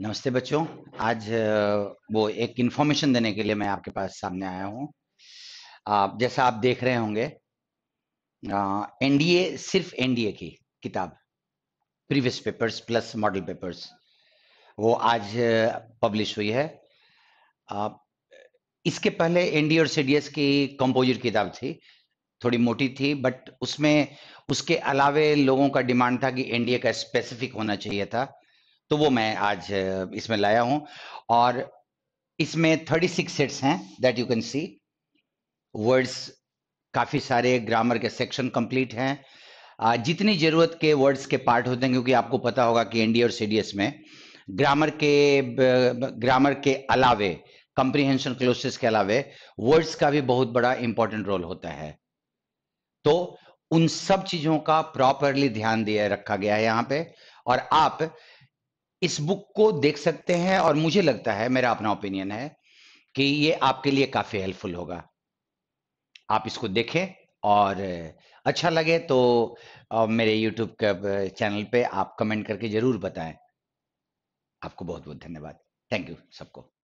नमस्ते बच्चों आज वो एक इन्फॉर्मेशन देने के लिए मैं आपके पास सामने आया हूँ आप जैसा आप देख रहे होंगे एनडीए सिर्फ एनडीए की किताब previous papers plus model papers वो आज पब्लिश हुई है आप इसके पहले एनडीए और सीडीएस की कंपोजिट किताब थी थोड़ी मोटी थी बट उसमें उसके अलावे लोगों का डिमांड था कि एनडीए का स्पेसिफिक होना चाहिए था तो वो मैं आज इसमें लाया हूं और इसमें थर्टी सिक्स सेट्स हैं that you can see words काफ़ी सारे ग्रामर के सेक्शन कंप्लीट हैं जितनी ज़रूरत के वर्ड्स के पार्ट होते हैं क्योंकि आपको पता होगा कि एनडी और सीडीएस में ग्रामर के ग्रामर के अलावे कंप्रीहेंशन क्लोसेस के अलावे वर्ड्स का भी बहुत बड़ा इंपॉर्टेंट रोल होता है तो उन सब चीज़ों का प्रॉपरली ध्यान दिया रखा गया है यहां पे और आप इस बुक को देख सकते हैं और मुझे लगता है मेरा अपना ओपिनियन है कि ये आपके लिए काफी हेल्पफुल होगा आप इसको देखें और अच्छा लगे तो मेरे यूट्यूब के चैनल पे आप कमेंट करके जरूर बताएं आपको बहुत बहुत धन्यवाद थैंक यू सबको